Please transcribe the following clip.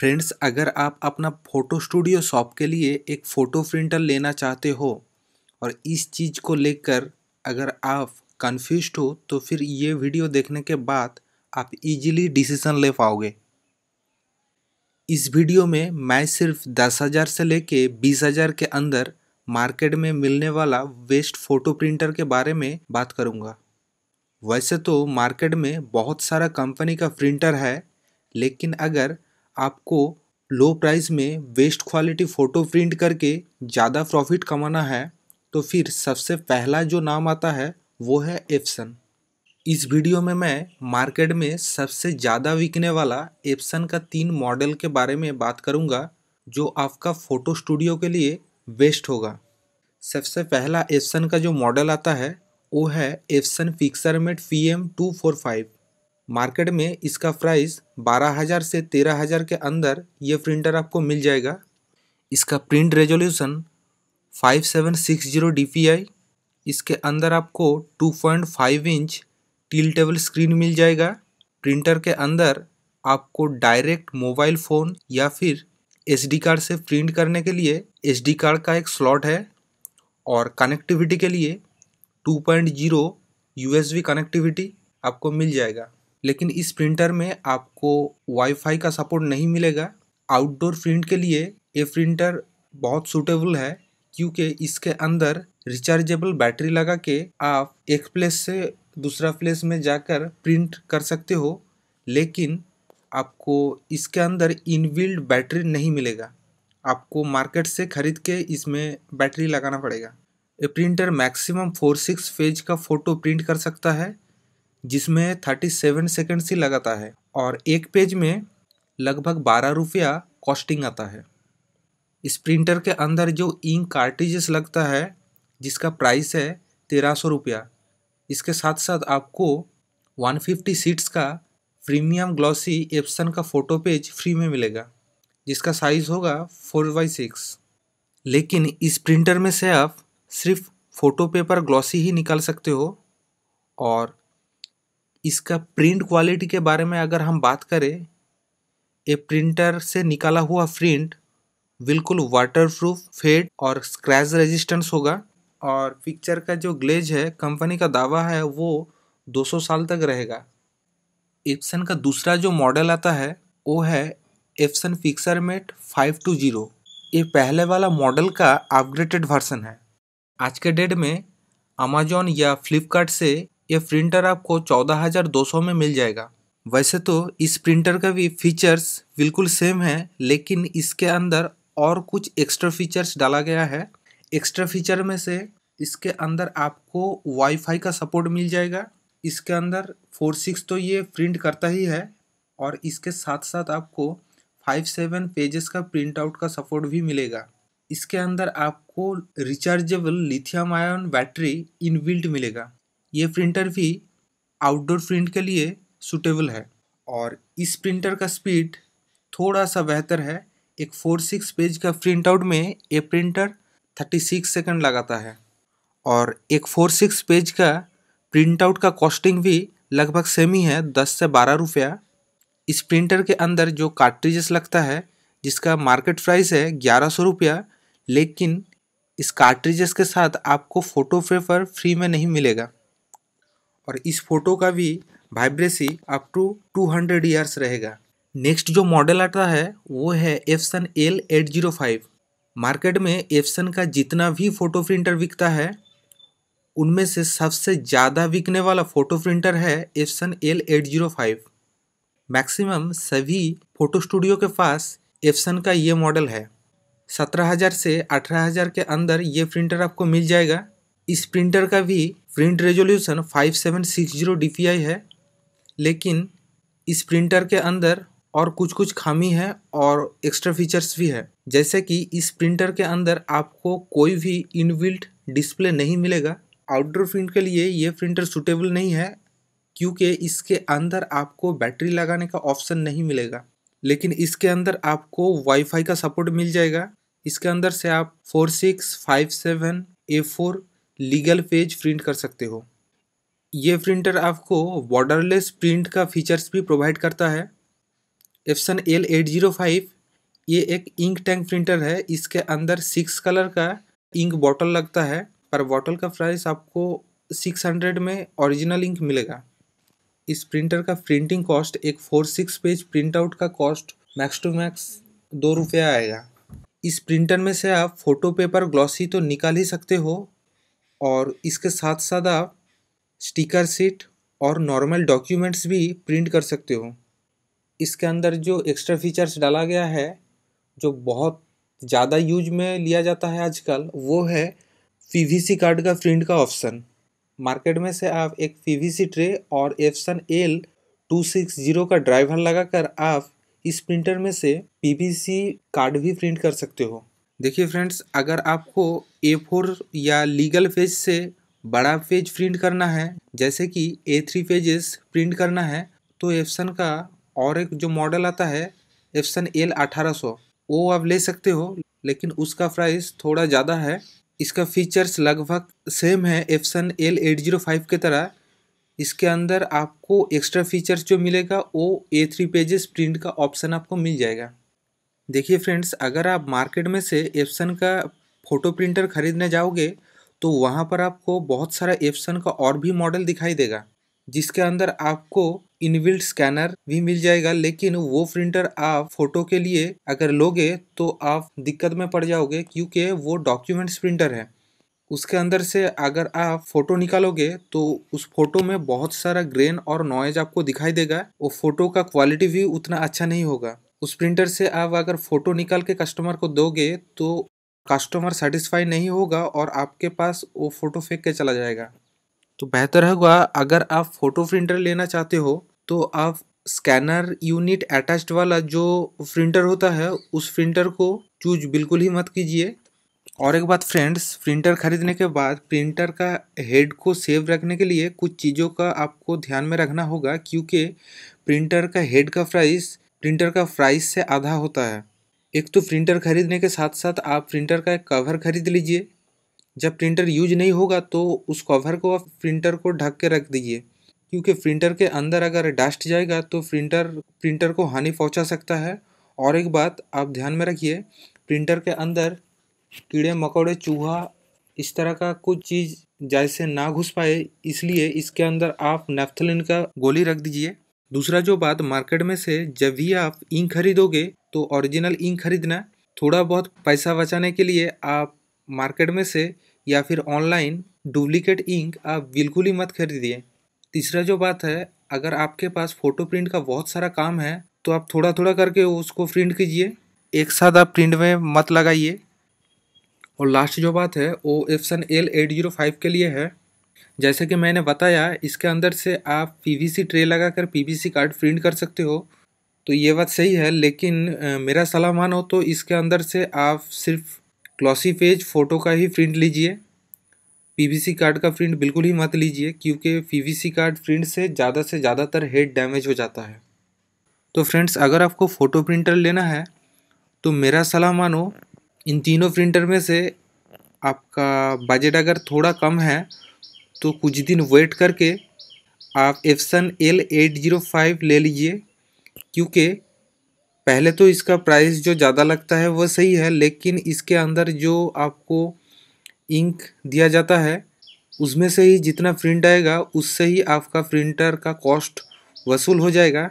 friends अगर आप अपना फ़ोटो स्टूडियो शॉप के लिए एक फ़ोटो प्रिंटर लेना चाहते हो और इस चीज़ को लेकर अगर आप कन्फ्यूज हो तो फिर ये वीडियो देखने के बाद आप इजीली डिसीज़न ले पाओगे इस वीडियो में मैं सिर्फ दस हज़ार से लेके बीस हज़ार के अंदर मार्केट में मिलने वाला वेस्ट फ़ोटो प्रिंटर के बारे में बात करूँगा वैसे तो मार्केट में बहुत सारा कंपनी का प्रिंटर है लेकिन अगर आपको लो प्राइस में वेस्ट क्वालिटी फ़ोटो प्रिंट करके ज़्यादा प्रॉफिट कमाना है तो फिर सबसे पहला जो नाम आता है वो है एप्सन इस वीडियो में मैं मार्केट में सबसे ज़्यादा बिकने वाला एप्सन का तीन मॉडल के बारे में बात करूँगा जो आपका फ़ोटो स्टूडियो के लिए बेस्ट होगा सबसे पहला एप्सन का जो मॉडल आता है वो है Epson PictureMate P M two four five market में इसका प्राइस बारह हज़ार से तेरह हज़ार के अंदर ये प्रिंटर आपको मिल जाएगा इसका print resolution five seven six zero D P I इसके अंदर आपको two point five inch table screen मिल जाएगा प्रिंटर के अंदर आपको डायरेक्ट मोबाइल फ़ोन या फिर एस कार्ड से प्रिंट करने के लिए एस कार्ड का एक स्लॉट है और कनेक्टिविटी के लिए 2.0 यूएसबी कनेक्टिविटी आपको मिल जाएगा लेकिन इस प्रिंटर में आपको वाईफाई का सपोर्ट नहीं मिलेगा आउटडोर प्रिंट के लिए ये प्रिंटर बहुत सूटेबल है क्योंकि इसके अंदर रिचार्जेबल बैटरी लगा के आप एक प्लेस से दूसरा प्लेस में जाकर प्रिंट कर सकते हो लेकिन आपको इसके अंदर इनबिल्ड बैटरी नहीं मिलेगा आपको मार्केट से ख़रीद के इसमें बैटरी लगाना पड़ेगा ये printer maximum four six pages का फ़ोटो प्रिंट कर सकता है जिसमें थर्टी सेवन सेकेंड्स ही लगाता है और एक पेज में लगभग बारह रुपया कॉस्टिंग आता है इस प्रिंटर के अंदर जो इंक कार्टिजेस लगता है जिसका प्राइस है तेरह सौ रुपया इसके साथ साथ आपको वन फिफ्टी सीट्स का प्रीमियम ग्लॉसी एप्सन का फ़ोटो पेज फ्री में मिलेगा जिसका साइज़ होगा फोर बाई सिक्स लेकिन इस प्रिंटर में से आप सिर्फ फ़ोटो पेपर ग्लॉसी ही निकाल सकते हो और इसका प्रिंट क्वालिटी के बारे में अगर हम बात करें ये प्रिंटर से निकाला हुआ प्रिंट बिल्कुल वाटरप्रूफ फेड और स्क्रैच रेजिस्टेंस होगा और पिक्चर का जो ग्लेज है कंपनी का दावा है वो 200 साल तक रहेगा एप्सन का दूसरा जो मॉडल आता है वो है Epson PictureMate five two zero ये पहले वाला मॉडल का अपग्रेडेड वर्सन है आज के डेट में अमेजोन या फ्लिपकार्ट से यह प्रिंटर आपको चौदह हज़ार दो सौ में मिल जाएगा वैसे तो इस प्रिंटर का भी फीचर्स बिल्कुल सेम है लेकिन इसके अंदर और कुछ एक्स्ट्रा फीचर्स डाला गया है एक्स्ट्रा फीचर में से इसके अंदर आपको वाईफाई का सपोर्ट मिल जाएगा इसके अंदर फोर सिक्स तो ये प्रिंट करता ही है और इसके साथ साथ आपको फाइव सेवन पेजेस का प्रिंट आउट का सपोर्ट भी मिलेगा इसके अंदर आपको rechargeable lithium ion battery inbuilt मिलेगा ये प्रिंटर भी आउटडोर प्रिंट के लिए सूटेबल है और इस प्रिंटर का स्पीड थोड़ा सा बेहतर है एक फोर सिक्स पेज का प्रिंट आउट में ये प्रिंटर थर्टी सिक्स सेकेंड लगाता है और एक फोर सिक्स पेज का प्रिंट आउट का कॉस्टिंग भी लगभग सेम ही है दस से बारह रुपया इस प्रिंटर के अंदर जो कार्ट्रिजेस लगता है जिसका मार्केट प्राइस है ग्यारह सौ रुपया लेकिन इस कार्ट्रिजेस के साथ आपको फ़ोटो पेपर फ्री में नहीं मिलेगा और इस फोटो का भी vibrancy up to two hundred years रहेगा नेक्स्ट जो मॉडल आता है वो है Epson L eight zero five market में एफसन का जितना भी फ़ोटो प्रिंटर बिकता है उनमें से सबसे ज़्यादा बिकने वाला फ़ोटो प्रिंटर है Epson L eight zero five maximum सभी फ़ोटो स्टूडियो के पास एफसन का ये मॉडल है सत्रह हज़ार से अठारह हज़ार के अंदर ये प्रिंटर आपको मिल जाएगा इस प्रिंटर का भी प्रिंट रेजोल्यूशन 5760 dpi है लेकिन इस प्रिंटर के अंदर और कुछ कुछ खामी है और एक्स्ट्रा फीचर्स भी है जैसे कि इस प्रिंटर के अंदर आपको कोई भी इनबिल्ट डिस्प्ले नहीं मिलेगा आउटडोर प्रिंट के लिए ये प्रिंटर सूटेबल नहीं है क्योंकि इसके अंदर आपको बैटरी लगाने का ऑप्शन नहीं मिलेगा लेकिन इसके अंदर आपको वाईफाई का सपोर्ट मिल जाएगा इसके अंदर से आप four six five seven A four legal page print कर सकते हो ये प्रिंटर आपको बॉर्डरलेस प्रिंट का फीचर्स भी प्रोवाइड करता है Epson L eight zero five ये एक इंक टैंक प्रिंटर है इसके अंदर सिक्स कलर का इंक बॉटल लगता है पर बॉटल का प्राइस आपको सिक्स हंड्रेड में ओरिजिनल इंक मिलेगा इस प्रिंटर का प्रिंटिंग कॉस्ट एक four six page print out का कॉस्ट मैक्स टू मैक्स दो रुपया आएगा इस प्रिंटर में से आप फोटो पेपर ग्लॉसी तो निकाल ही सकते हो और इसके साथ साथ आप स्टिकर सीट और नॉर्मल डॉक्यूमेंट्स भी प्रिंट कर सकते हो इसके अंदर जो एक्स्ट्रा फीचर्स डाला गया है जो बहुत ज़्यादा यूज में लिया जाता है आजकल वो है पीवीसी कार्ड का प्रिंट का ऑप्शन मार्केट में से आप एक पीवीसी ट्रे और Epson L two six zero का ड्राइवर लगाकर आप इस प्रिंटर में से पीवीसी कार्ड भी प्रिंट कर सकते हो देखिए फ्रेंड्स अगर आपको ए फोर या लीगल पेज से बड़ा पेज प्रिंट करना है जैसे कि ए थ्री पेजेस प्रिंट करना है तो एफसन का और एक जो मॉडल आता है एप्सन एल अठारह सौ वो आप ले सकते हो लेकिन उसका प्राइस थोड़ा ज़्यादा है इसका फीचर्स लगभग सेम है Epson L eight zero five के तरह इसके अंदर आपको एक्स्ट्रा फीचर्स जो मिलेगा वो ए थ्री पेजेस प्रिंट का ऑप्शन आपको मिल जाएगा देखिए फ्रेंड्स अगर आप मार्केट में से एप्सन का फ़ोटो प्रिंटर ख़रीदने जाओगे तो वहाँ पर आपको बहुत सारा एप्सन का और भी मॉडल दिखाई देगा जिसके अंदर आपको इनबिल्ड स्कैनर भी मिल जाएगा लेकिन वो प्रिंटर आप फोटो के लिए अगर लोगे तो आप दिक्कत में पड़ जाओगे क्योंकि वो डॉक्यूमेंट्स प्रिंटर है उसके अंदर से अगर आप फ़ोटो निकालोगे तो उस फोटो में बहुत सारा ग्रेन और नॉइज आपको दिखाई देगा और फोटो का क्वालिटी भी उतना अच्छा नहीं होगा उस प्रिंटर से आप अगर फ़ोटो निकाल के कस्टमर को दोगे तो कस्टमर सेटिस्फाई नहीं होगा और आपके पास वो फ़ोटो फेंक के चला जाएगा तो बेहतर होगा अगर आप फ़ोटो प्रिंटर लेना चाहते हो तो आप स्कैनर यूनिट अटैच्ड वाला जो प्रिंटर होता है उस प्रिंटर को चूज बिल्कुल ही मत कीजिए और एक बात फ्रेंड्स प्रिंटर खरीदने के बाद प्रिंटर का हेड को सेव रखने के लिए कुछ चीज़ों का आपको ध्यान में रखना होगा क्योंकि प्रिंटर का हेड का प्राइस प्रिंटर का प्राइस से आधा होता है एक तो प्रिंटर खरीदने के साथ साथ आप प्रिंटर का एक कवर खरीद लीजिए जब प्रिंटर यूज नहीं होगा तो उस कवर को आप प्रिंटर को ढक के रख दीजिए क्योंकि प्रिंटर के अंदर अगर डस्ट जाएगा तो प्रिंटर प्रिंटर को हानि पहुंचा सकता है और एक बात आप ध्यान में रखिए प्रिंटर के अंदर कीड़े मकोड़े चूहा इस तरह का कुछ चीज़ जैसे ना घुस पाए इसलिए इसके अंदर आप नेफ्थलिन का गोली रख दीजिए दूसरा जो बात मार्केट में से जब भी आप इंक खरीदोगे तो ओरिजिनल इंक खरीदना थोड़ा बहुत पैसा बचाने के लिए आप मार्केट में से या फिर ऑनलाइन डुप्लीकेट इंक आप बिल्कुल ही मत खरीदिए तीसरा जो बात है अगर आपके पास फ़ोटो प्रिंट का बहुत सारा काम है तो आप थोड़ा थोड़ा करके उसको प्रिंट कीजिए एक साथ आप प्रिंट में मत लगाइए और लास्ट जो बात है वो Epson L eight zero five के लिए है जैसे कि मैंने बताया इसके अंदर से आप पीवीसी ट्रे लगाकर पीवीसी कार्ड प्रिंट कर सकते हो तो ये बात सही है लेकिन मेरा सलाह मानो तो इसके अंदर से आप सिर्फ क्लॉसी पेज फ़ोटो का ही प्रिंट लीजिए पीवीसी कार्ड का प्रिंट बिल्कुल ही मत लीजिए क्योंकि पीवीसी कार्ड प्रिंट से ज़्यादा से ज़्यादातर हेड डैमेज हो जाता है तो फ्रेंड्स अगर आपको फ़ोटो प्रिंटर लेना है तो मेरा सलाह मानो इन तीनों प्रिंटर में से आपका बजट अगर थोड़ा कम है तो कुछ दिन वेट करके आप Epson L eight zero five ले लीजिए क्योंकि पहले तो इसका प्राइस जो ज़्यादा लगता है वह सही है लेकिन इसके अंदर जो आपको इंक दिया जाता है उसमें से ही जितना प्रिंट आएगा उससे ही आपका प्रिंटर का कॉस्ट वसूल हो जाएगा